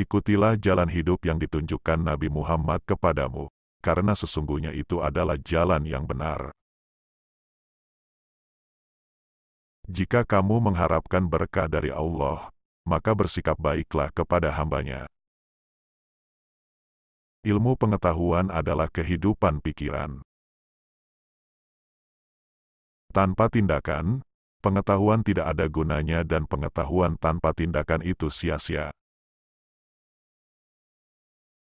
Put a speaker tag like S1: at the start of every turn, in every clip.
S1: Ikutilah jalan hidup yang ditunjukkan Nabi Muhammad kepadamu, karena sesungguhnya itu adalah jalan yang benar. Jika kamu mengharapkan berkah dari Allah, maka bersikap baiklah kepada hambanya. Ilmu pengetahuan adalah kehidupan pikiran. Tanpa tindakan, pengetahuan tidak ada gunanya dan pengetahuan tanpa tindakan itu sia-sia.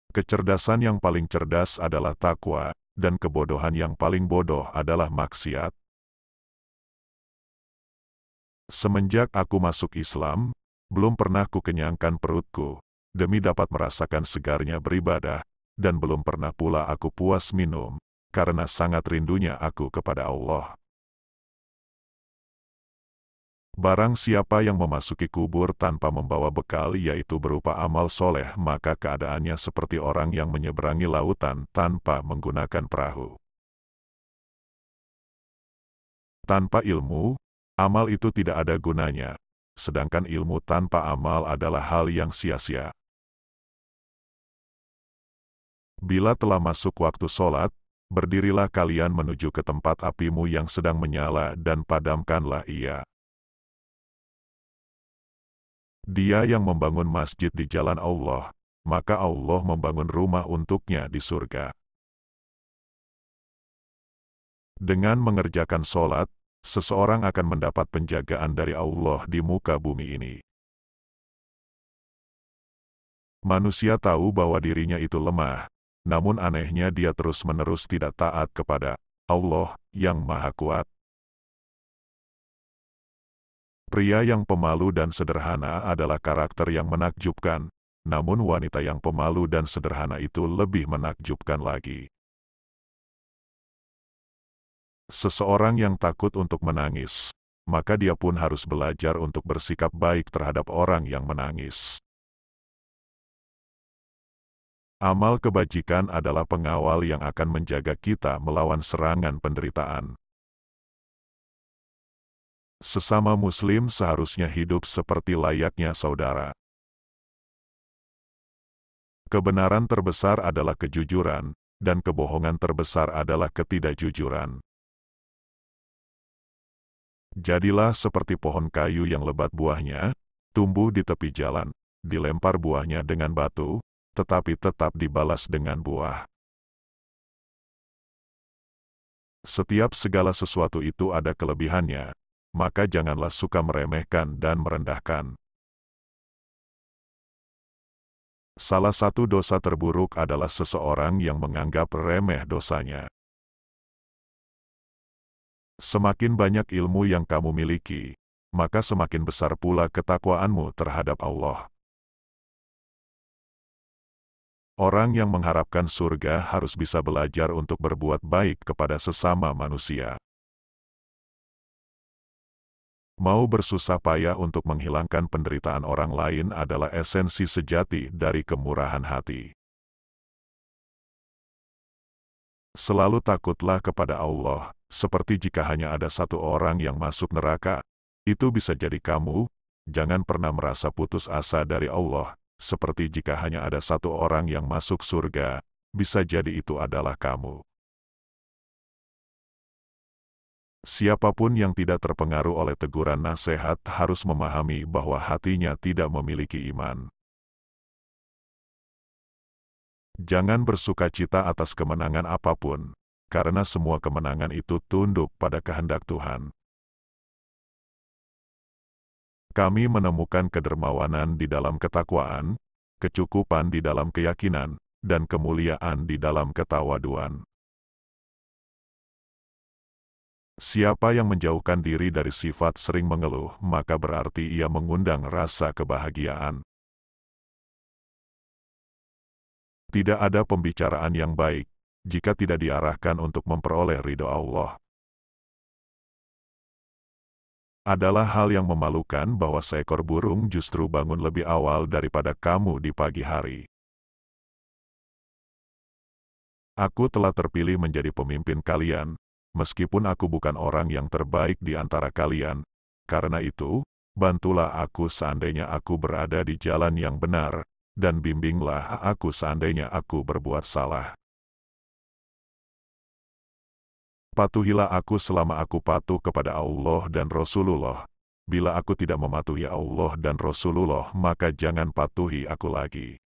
S1: Kecerdasan yang paling cerdas adalah takwa, dan kebodohan yang paling bodoh adalah maksiat. Semenjak aku masuk Islam, belum pernah kenyangkan perutku, demi dapat merasakan segarnya beribadah, dan belum pernah pula aku puas minum, karena sangat rindunya aku kepada Allah. Barang siapa yang memasuki kubur tanpa membawa bekal yaitu berupa amal soleh maka keadaannya seperti orang yang menyeberangi lautan tanpa menggunakan perahu. Tanpa ilmu, amal itu tidak ada gunanya, sedangkan ilmu tanpa amal adalah hal yang sia-sia. Bila telah masuk waktu sholat, berdirilah kalian menuju ke tempat apimu yang sedang menyala dan padamkanlah ia. Dia yang membangun masjid di jalan Allah, maka Allah membangun rumah untuknya di surga. Dengan mengerjakan sholat, seseorang akan mendapat penjagaan dari Allah di muka bumi ini. Manusia tahu bahwa dirinya itu lemah, namun anehnya dia terus-menerus tidak taat kepada Allah yang Maha Kuat. Pria yang pemalu dan sederhana adalah karakter yang menakjubkan, namun wanita yang pemalu dan sederhana itu lebih menakjubkan lagi. Seseorang yang takut untuk menangis, maka dia pun harus belajar untuk bersikap baik terhadap orang yang menangis. Amal kebajikan adalah pengawal yang akan menjaga kita melawan serangan penderitaan sesama muslim seharusnya hidup seperti layaknya saudara. Kebenaran terbesar adalah kejujuran, dan kebohongan terbesar adalah ketidakjujuran. Jadilah seperti pohon kayu yang lebat buahnya, tumbuh di tepi jalan, dilempar buahnya dengan batu, tetapi tetap dibalas dengan buah. Setiap segala sesuatu itu ada kelebihannya, maka janganlah suka meremehkan dan merendahkan. Salah satu dosa terburuk adalah seseorang yang menganggap remeh dosanya. Semakin banyak ilmu yang kamu miliki, maka semakin besar pula ketakwaanmu terhadap Allah. Orang yang mengharapkan surga harus bisa belajar untuk berbuat baik kepada sesama manusia mau bersusah payah untuk menghilangkan penderitaan orang lain adalah esensi sejati dari kemurahan hati. Selalu takutlah kepada Allah, seperti jika hanya ada satu orang yang masuk neraka. Itu bisa jadi kamu, jangan pernah merasa putus asa dari Allah, seperti jika hanya ada satu orang yang masuk surga, bisa jadi itu adalah kamu. Siapapun yang tidak terpengaruh oleh teguran nasihat harus memahami bahwa hatinya tidak memiliki iman. Jangan bersuka cita atas kemenangan apapun, karena semua kemenangan itu tunduk pada kehendak Tuhan. Kami menemukan kedermawanan di dalam ketakwaan, kecukupan di dalam keyakinan, dan kemuliaan di dalam ketawaduan. Siapa yang menjauhkan diri dari sifat sering mengeluh, maka berarti ia mengundang rasa kebahagiaan. Tidak ada pembicaraan yang baik jika tidak diarahkan untuk memperoleh ridho Allah. Adalah hal yang memalukan bahwa seekor burung justru bangun lebih awal daripada kamu di pagi hari. Aku telah terpilih menjadi pemimpin kalian, meskipun aku bukan orang yang terbaik di antara kalian. Karena itu, bantulah aku seandainya aku berada di jalan yang benar, dan bimbinglah aku seandainya aku berbuat salah. Patuhilah aku selama aku patuh kepada Allah dan Rasulullah. Bila aku tidak mematuhi Allah dan Rasulullah, maka jangan patuhi aku lagi.